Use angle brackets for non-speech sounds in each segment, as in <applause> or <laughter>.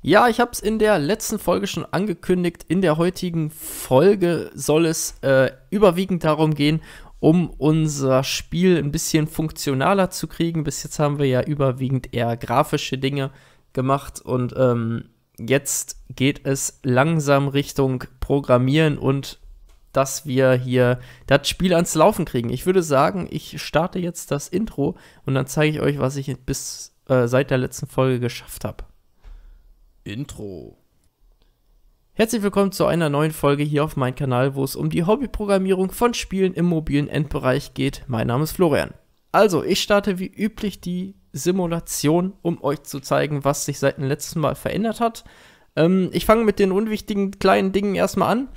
Ja, ich habe es in der letzten Folge schon angekündigt. In der heutigen Folge soll es äh, überwiegend darum gehen, um unser Spiel ein bisschen funktionaler zu kriegen. Bis jetzt haben wir ja überwiegend eher grafische Dinge gemacht und ähm, jetzt geht es langsam Richtung Programmieren und dass wir hier das Spiel ans Laufen kriegen. Ich würde sagen, ich starte jetzt das Intro und dann zeige ich euch, was ich bis äh, seit der letzten Folge geschafft habe. Intro. Herzlich willkommen zu einer neuen Folge hier auf meinem Kanal, wo es um die Hobbyprogrammierung von Spielen im mobilen Endbereich geht. Mein Name ist Florian. Also, ich starte wie üblich die Simulation, um euch zu zeigen, was sich seit dem letzten Mal verändert hat. Ähm, ich fange mit den unwichtigen kleinen Dingen erstmal an.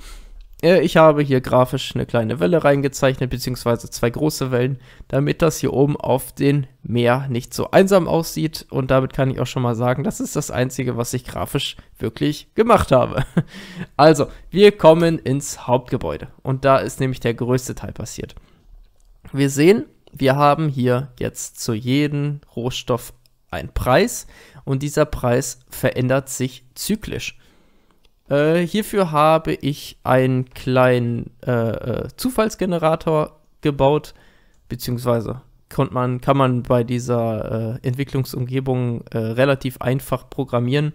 Äh, ich habe hier grafisch eine kleine Welle reingezeichnet, beziehungsweise zwei große Wellen, damit das hier oben auf dem Meer nicht so einsam aussieht. Und damit kann ich auch schon mal sagen, das ist das Einzige, was ich grafisch wirklich gemacht habe. <laughs> Also, wir kommen ins Hauptgebäude. Und da ist nämlich der größte Teil passiert. Wir sehen, wir haben hier jetzt zu jedem Rohstoff einen Preis. Und dieser Preis verändert sich zyklisch. Äh, hierfür habe ich einen kleinen äh, äh Zufallsgenerator gebaut, beziehungsweise konnte man, kann man bei dieser äh, Entwicklungsumgebung äh, relativ einfach programmieren.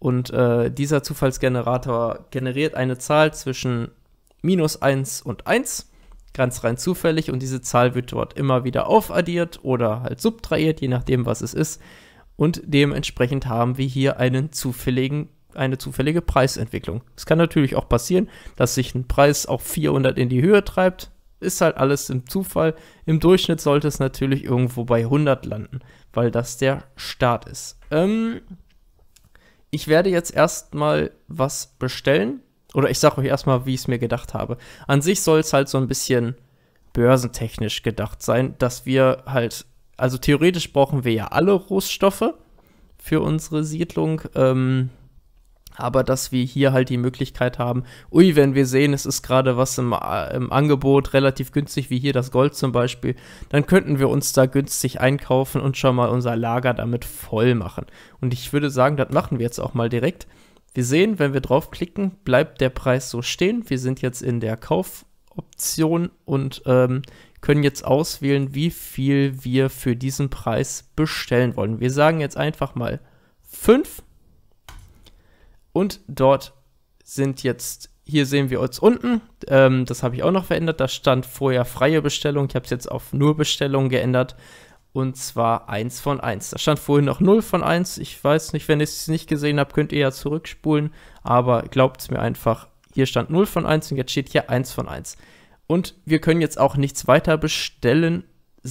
Und dieser Zufallsgenerator generiert eine Zahl zwischen minus 1 und 1, ganz rein zufällig, und diese Zahl wird dort immer wieder aufaddiert oder halt subtrahiert, je nachdem, was es ist. Und dementsprechend haben wir hier einen zufälligen eine zufällige Preisentwicklung. Es kann natürlich auch passieren, dass sich ein Preis auf 400 in die Höhe treibt. Ist halt alles im Zufall. Im Durchschnitt sollte es natürlich irgendwo bei 100 landen, weil das der Start ist. Ähm, ich werde jetzt erstmal was bestellen. Oder ich sage euch erstmal, wie ich es mir gedacht habe. An sich soll es halt so ein bisschen börsentechnisch gedacht sein, dass wir halt, also theoretisch brauchen wir ja alle Rohstoffe für unsere Siedlung. Ähm, aber dass wir hier halt die Möglichkeit haben, ui, wenn wir sehen, es ist gerade was im, äh, im, Angebot relativ günstig, wie hier das Gold zum Beispiel, dann könnten wir uns da günstig einkaufen und schon mal unser Lager damit voll machen. Und ich würde sagen, das machen wir jetzt auch mal direkt. Wir sehen, wenn wir draufklicken, bleibt der Preis so stehen. Wir sind jetzt in der Kaufoption und ähm, können jetzt auswählen, wie viel wir für diesen Preis bestellen wollen. Wir sagen jetzt einfach mal 5 und dort sind jetzt, hier sehen wir uns unten, ähm, das habe ich auch noch verändert, da stand vorher freie Bestellung, ich habe es jetzt auf nur Bestellung geändert und zwar 1 von 1. Da stand vorhin noch 0 von 1, ich weiß nicht, wenn ihr es nicht gesehen habt, könnt ihr ja zurückspulen, aber glaubt es mir einfach, hier stand 0 von 1 und jetzt steht hier 1 von 1. Und wir können jetzt auch nichts weiter bestellen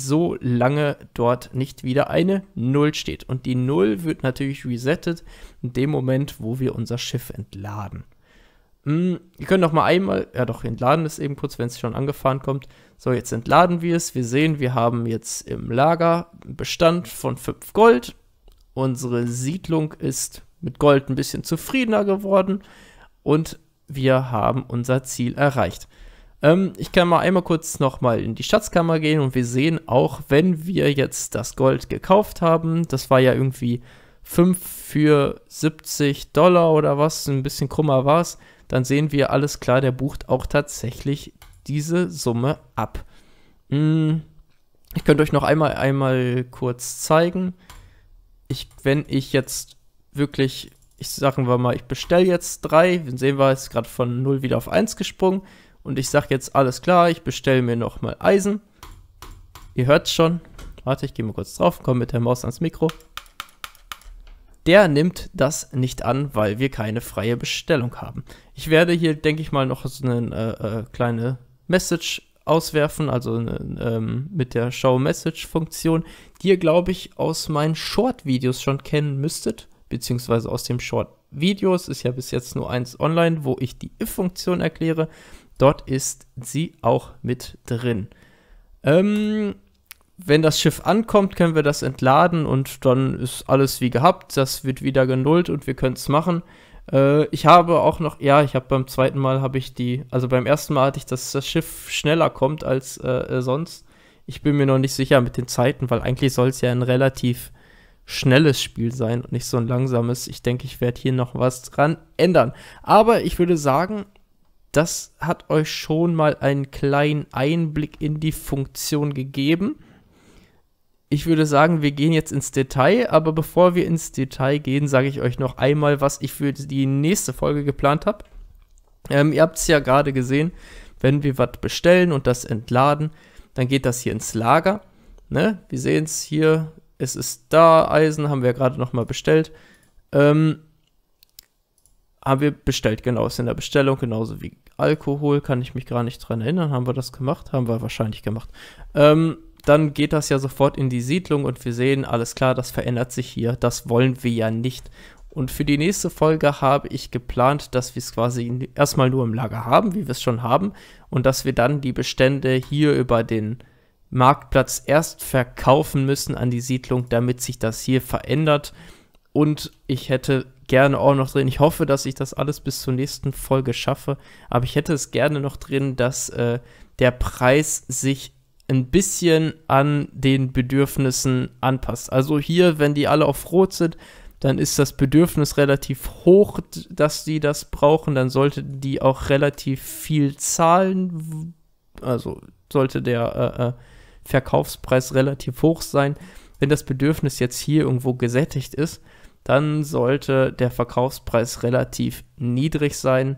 solange dort nicht wieder eine Null steht. Und die Null wird natürlich resettet in dem Moment, wo wir unser Schiff entladen. Hm, wir können noch mal einmal, ja doch, entladen ist eben kurz, wenn es schon angefahren kommt. So, jetzt entladen wir es. Wir sehen, wir haben jetzt im Lager einen Bestand von 5 Gold. Unsere Siedlung ist mit Gold ein bisschen zufriedener geworden und wir haben unser Ziel erreicht. Ähm, ich kann mal einmal kurz nochmal in die Schatzkammer gehen und wir sehen auch, wenn wir jetzt das Gold gekauft haben, das war ja irgendwie 5 für 70 Dollar oder was, ein bisschen krummer war es, dann sehen wir, alles klar, der bucht auch tatsächlich diese Summe ab. Hm, ich könnte euch noch einmal, einmal kurz zeigen. Ich, wenn ich jetzt wirklich, ich sagen wir mal, ich bestelle jetzt 3, dann sehen wir, es ist gerade von 0 wieder auf 1 gesprungen. Und ich sage jetzt, alles klar, ich bestelle mir nochmal Eisen. Ihr hört's schon. Warte, ich gehe mal kurz drauf, komme mit der Maus ans Mikro. Der nimmt das nicht an, weil wir keine freie Bestellung haben. Ich werde hier, denke ich mal, noch so eine äh, äh, kleine Message auswerfen, also ähm, mit der Show Message Funktion, die ihr, glaube ich, aus meinen Short Videos schon kennen müsstet, beziehungsweise aus dem Short video Es Ist ja bis jetzt nur eins online, wo ich die if Funktion erkläre. Dort ist sie auch mit drin. Ähm, wenn das Schiff ankommt, können wir das entladen und dann ist alles wie gehabt. Das wird wieder genullt und wir können es machen. Äh, ich habe auch noch, ja, ich habe beim zweiten Mal habe ich die, also beim ersten Mal hatte ich, dass das Schiff schneller kommt als äh, äh sonst. Ich bin mir noch nicht sicher mit den Zeiten, weil eigentlich soll es ja ein relativ schnelles Spiel sein und nicht so ein langsames. Ich denke, ich werde hier noch was dran ändern. Aber ich würde sagen, das hat euch schon mal einen kleinen Einblick in die Funktion gegeben. Ich würde sagen, wir gehen jetzt ins Detail, aber bevor wir ins Detail gehen, sage ich euch noch einmal, was ich für die nächste Folge geplant habe. Ähm, ihr habt es ja gerade gesehen, wenn wir was bestellen und das entladen, dann geht das hier ins Lager. Ne? Wir sehen es hier, es ist da, Eisen haben wir gerade nochmal bestellt. Ähm, haben wir bestellt, genau, ist in der Bestellung, genauso wie Alkohol, kann ich mich gar nicht dran erinnern, haben wir das gemacht, haben wir wahrscheinlich gemacht. Ähm, dann geht das ja sofort in die Siedlung und wir sehen, alles klar, das verändert sich hier, das wollen wir ja nicht. Und für die nächste Folge habe ich geplant, dass wir es quasi erstmal nur im Lager haben, wie wir es schon haben, und dass wir dann die Bestände hier über den Marktplatz erst verkaufen müssen an die Siedlung, damit sich das hier verändert. Und ich hätte gerne auch noch drin. Ich hoffe, dass ich das alles bis zur nächsten Folge schaffe. Aber ich hätte es gerne noch drin, dass äh, der Preis sich ein bisschen an den Bedürfnissen anpasst. Also hier, wenn die alle auf Rot sind, dann ist das Bedürfnis relativ hoch, dass die das brauchen. Dann sollte die auch relativ viel zahlen. Also sollte der äh, äh Verkaufspreis relativ hoch sein. Wenn das Bedürfnis jetzt hier irgendwo gesättigt ist, dann sollte der Verkaufspreis relativ niedrig sein.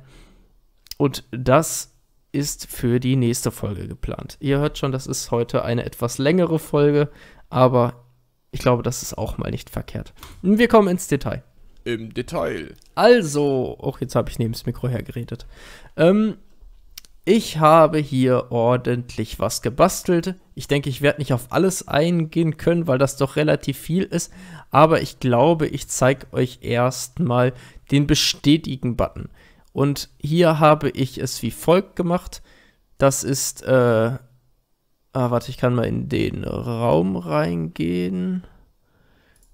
Und das ist für die nächste Folge geplant. Ihr hört schon, das ist heute eine etwas längere Folge, aber ich glaube, das ist auch mal nicht verkehrt. Wir kommen ins Detail. Im Detail. Also, auch jetzt habe ich neben das Mikro hergeredet. Ähm, ich habe hier ordentlich was gebastelt. Ich denke, ich werde nicht auf alles eingehen können, weil das doch relativ viel ist. Aber ich glaube, ich zeige euch erstmal den Bestätigen-Button. Und hier habe ich es wie folgt gemacht. Das ist, äh, ah, warte, ich kann mal in den Raum reingehen.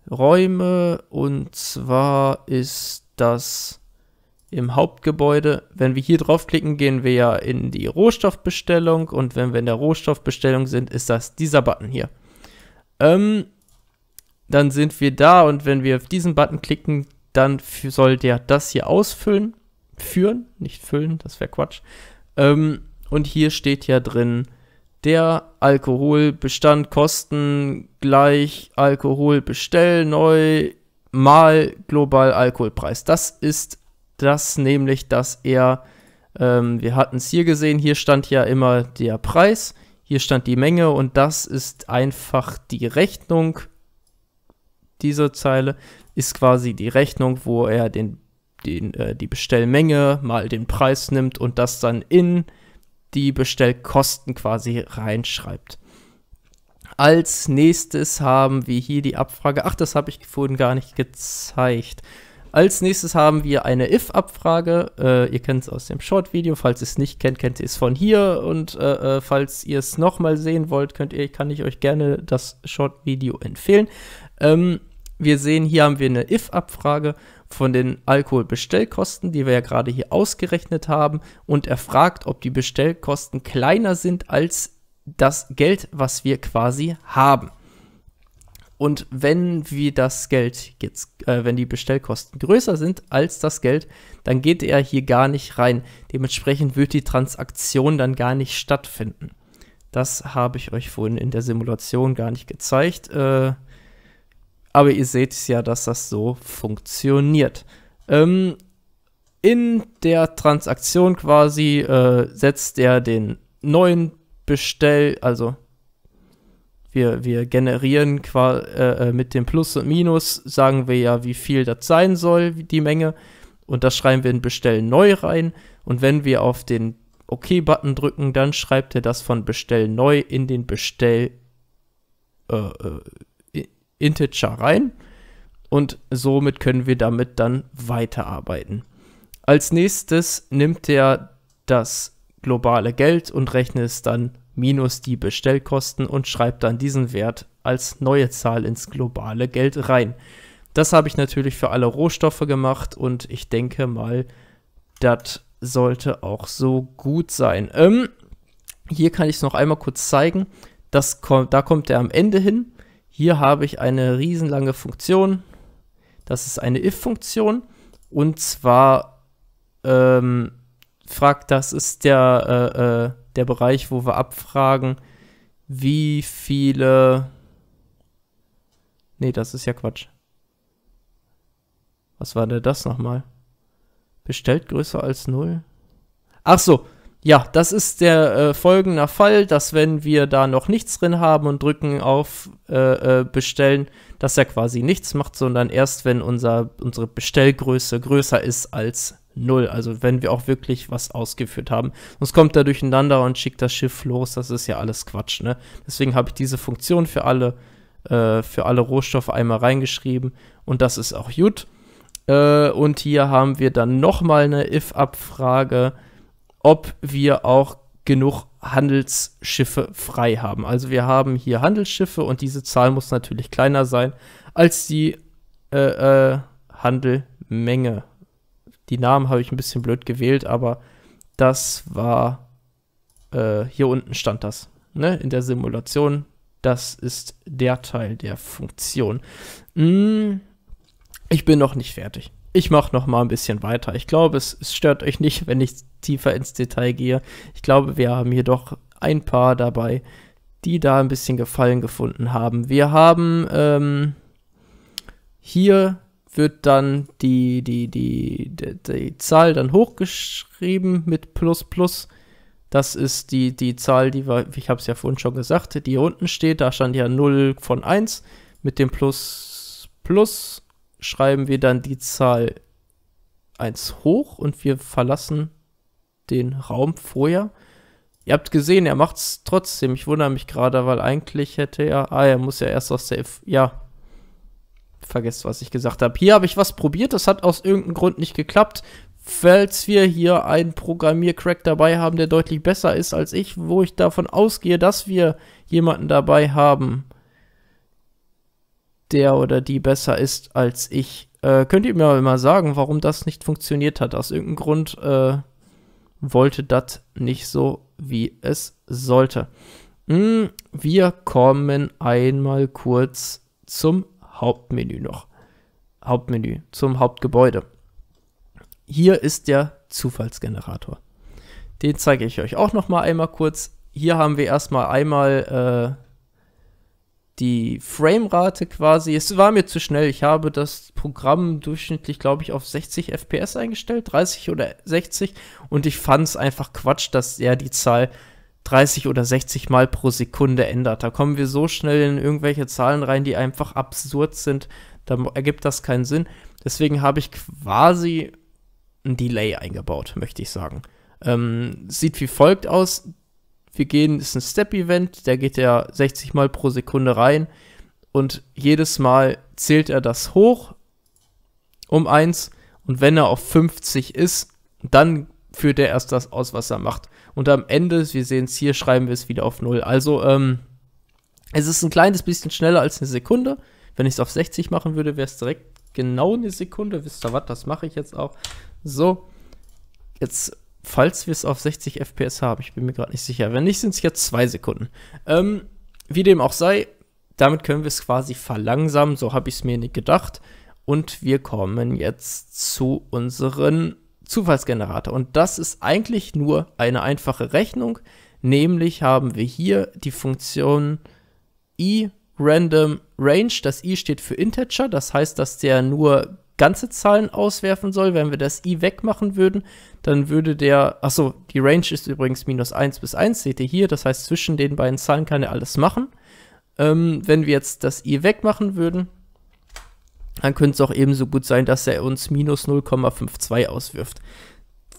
Räume und zwar ist das im Hauptgebäude. Wenn wir hier draufklicken, gehen wir ja in die Rohstoffbestellung und wenn wir in der Rohstoffbestellung sind, ist das dieser Button hier. Ähm, dann sind wir da und wenn wir auf diesen Button klicken, dann soll der das hier ausfüllen, führen, nicht füllen, das wäre Quatsch. Ähm, und hier steht ja drin, der Alkoholbestand Kosten gleich Alkohol bestell neu mal global Alkoholpreis. Das ist das nämlich, dass er, ähm, wir hatten es hier gesehen, hier stand ja immer der Preis, hier stand die Menge und das ist einfach die Rechnung. Diese Zeile ist quasi die Rechnung, wo er den, den äh, die Bestellmenge mal den Preis nimmt und das dann in die Bestellkosten quasi reinschreibt. Als nächstes haben wir hier die Abfrage. Ach, das habe ich vorhin gar nicht gezeigt. Als nächstes haben wir eine if-Abfrage. Äh, ihr kennt es aus dem Short-Video. Falls ihr es nicht kennt, kennt ihr es von hier. Und äh, äh falls ihr es nochmal sehen wollt, könnt ihr, kann ich euch gerne das Short-Video empfehlen. Ähm, wir sehen, hier haben wir eine if-Abfrage von den Alkoholbestellkosten, die wir ja gerade hier ausgerechnet haben. Und er fragt, ob die Bestellkosten kleiner sind als das Geld, was wir quasi haben. Und wenn wir das Geld jetzt, äh, wenn die Bestellkosten größer sind als das Geld, dann geht er hier gar nicht rein. Dementsprechend wird die Transaktion dann gar nicht stattfinden. Das habe ich euch vorhin in der Simulation gar nicht gezeigt. Äh, aber ihr seht es ja, dass das so funktioniert. Ähm, in der Transaktion quasi äh, setzt er den neuen Bestell, also wir, wir generieren äh, äh, mit dem Plus und Minus, sagen wir ja, wie viel das sein soll, die Menge. Und das schreiben wir in Bestellen neu rein. Und wenn wir auf den OK-Button drücken, dann schreibt er das von Bestell neu in den Bestell äh, äh Integer rein. Und somit können wir damit dann weiterarbeiten. Als nächstes nimmt er das globale Geld und rechnet es dann minus die Bestellkosten und schreibt dann diesen Wert als neue Zahl ins globale Geld rein. Das habe ich natürlich für alle Rohstoffe gemacht und ich denke mal, das sollte auch so gut sein. Ähm, hier kann ich es noch einmal kurz zeigen. Das kommt, da kommt er am Ende hin. Hier habe ich eine riesenlange Funktion. Das ist eine if-Funktion. Und zwar ähm, fragt, das ist der äh, äh, der Bereich, wo wir abfragen, wie viele. Nee, das ist ja Quatsch. Was war denn das nochmal? Bestellt größer als 0? Ach so, ja, das ist der äh, folgende Fall, dass wenn wir da noch nichts drin haben und drücken auf äh, äh, Bestellen, dass er quasi nichts macht, sondern erst wenn unser, unsere Bestellgröße größer ist als 0 null. Also wenn wir auch wirklich was ausgeführt haben. Sonst kommt er durcheinander und schickt das Schiff los. Das ist ja alles Quatsch, ne? Deswegen habe ich diese Funktion für alle, äh, für alle Rohstoffe einmal reingeschrieben und das ist auch gut. Äh, und hier haben wir dann nochmal eine If-Abfrage, ob wir auch genug Handelsschiffe frei haben. Also wir haben hier Handelsschiffe und diese Zahl muss natürlich kleiner sein als die äh, äh Handelmenge die Namen habe ich ein bisschen blöd gewählt, aber das war, äh, hier unten stand das, ne, in der Simulation. Das ist der Teil der Funktion. Hm, ich bin noch nicht fertig. Ich mache noch mal ein bisschen weiter. Ich glaube, es, es stört euch nicht, wenn ich tiefer ins Detail gehe. Ich glaube, wir haben hier doch ein paar dabei, die da ein bisschen Gefallen gefunden haben. Wir haben ähm, hier wird dann die, die, die, die, die Zahl dann hochgeschrieben mit plus plus. Das ist die, die Zahl, die wir, ich habe es ja vorhin schon gesagt, die hier unten steht. Da stand ja 0 von 1. Mit dem plus plus schreiben wir dann die Zahl 1 hoch und wir verlassen den Raum vorher. Ihr habt gesehen, er macht es trotzdem. Ich wundere mich gerade, weil eigentlich hätte er. Ah, er muss ja erst aus der. F ja, vergesst, was ich gesagt habe. Hier habe ich was probiert, das hat aus irgendeinem Grund nicht geklappt. Falls wir hier einen Programmiercrack dabei haben, der deutlich besser ist als ich, wo ich davon ausgehe, dass wir jemanden dabei haben, der oder die besser ist als ich, äh, könnt ihr mir mal sagen, warum das nicht funktioniert hat. Aus irgendeinem Grund äh, wollte das nicht so, wie es sollte. Hm, wir kommen einmal kurz zum Hauptmenü noch. Hauptmenü zum Hauptgebäude. Hier ist der Zufallsgenerator. Den zeige ich euch auch noch mal einmal kurz. Hier haben wir erstmal einmal äh, die Framerate quasi. Es war mir zu schnell. Ich habe das Programm durchschnittlich, glaube ich, auf 60 FPS eingestellt, 30 oder 60. Und ich fand es einfach Quatsch, dass er die Zahl 30 oder 60 Mal pro Sekunde ändert. Da kommen wir so schnell in irgendwelche Zahlen rein, die einfach absurd sind. Da ergibt das keinen Sinn. Deswegen habe ich quasi ein Delay eingebaut, möchte ich sagen. Ähm, sieht wie folgt aus. Wir gehen, ist ein Step-Event, der geht ja 60 Mal pro Sekunde rein und jedes Mal zählt er das hoch um 1 und wenn er auf 50 ist, dann führt er erst das aus, was er macht. Und am Ende, wir sehen es hier, schreiben wir es wieder auf 0. Also, ähm, es ist ein kleines bisschen schneller als eine Sekunde. Wenn ich es auf 60 machen würde, wäre es direkt genau eine Sekunde. Wisst ihr was? Das mache ich jetzt auch. So, jetzt, falls wir es auf 60 FPS haben, ich bin mir gerade nicht sicher. Wenn nicht, sind es jetzt zwei Sekunden. Ähm, wie dem auch sei, damit können wir es quasi verlangsamen. So habe ich es mir nicht gedacht. Und wir kommen jetzt zu unseren Zufallsgenerator. Und das ist eigentlich nur eine einfache Rechnung. Nämlich haben wir hier die Funktion i random range. Das i steht für Integer. Das heißt, dass der nur ganze Zahlen auswerfen soll. Wenn wir das i wegmachen würden, dann würde der, achso, die Range ist übrigens minus 1 bis 1, seht ihr hier. Das heißt, zwischen den beiden Zahlen kann er alles machen. Ähm, wenn wir jetzt das i wegmachen würden, dann könnte es auch ebenso gut sein, dass er uns minus 0,52 auswirft.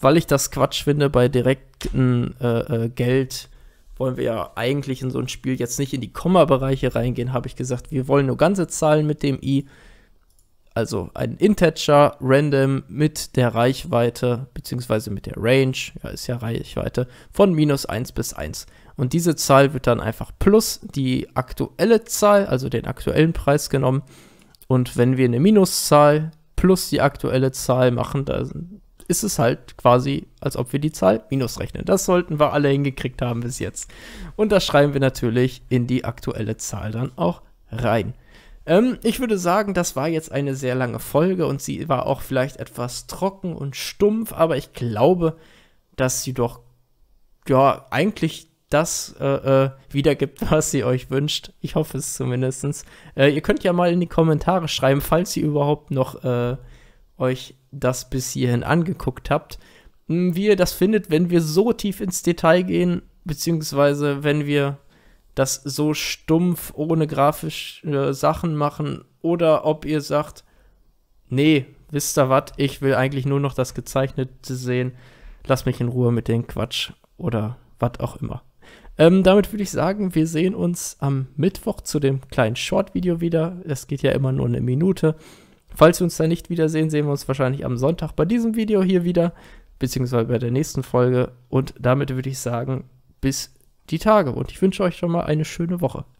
Weil ich das Quatsch finde, bei direktem äh, äh, Geld wollen wir ja eigentlich in so ein Spiel jetzt nicht in die Komma-Bereiche reingehen, habe ich gesagt. Wir wollen nur ganze Zahlen mit dem i. Also ein Integer random mit der Reichweite, beziehungsweise mit der Range, ja, ist ja Reichweite, von minus 1 bis 1. Und diese Zahl wird dann einfach plus die aktuelle Zahl, also den aktuellen Preis genommen und wenn wir eine Minuszahl plus die aktuelle Zahl machen, dann ist es halt quasi, als ob wir die Zahl minus rechnen. Das sollten wir alle hingekriegt haben bis jetzt. Und das schreiben wir natürlich in die aktuelle Zahl dann auch rein. Ähm, ich würde sagen, das war jetzt eine sehr lange Folge und sie war auch vielleicht etwas trocken und stumpf, aber ich glaube, dass sie doch ja eigentlich das äh, äh wiedergibt, <laughs> was ihr euch wünscht. Ich hoffe es zumindest. Äh, ihr könnt ja mal in die Kommentare schreiben, falls ihr überhaupt noch äh, euch das bis hierhin angeguckt habt, hm, wie ihr das findet, wenn wir so tief ins Detail gehen, beziehungsweise wenn wir das so stumpf ohne grafische äh, Sachen machen oder ob ihr sagt, nee, wisst ihr was, ich will eigentlich nur noch das Gezeichnete sehen, lass mich in Ruhe mit dem Quatsch oder was auch immer. Ähm, damit würde ich sagen, wir sehen uns am Mittwoch zu dem kleinen Short-Video wieder. Es geht ja immer nur eine Minute. Falls wir uns da nicht wiedersehen, sehen wir uns wahrscheinlich am Sonntag bei diesem Video hier wieder, beziehungsweise bei der nächsten Folge. Und damit würde ich sagen, bis die Tage. Und ich wünsche euch schon mal eine schöne Woche.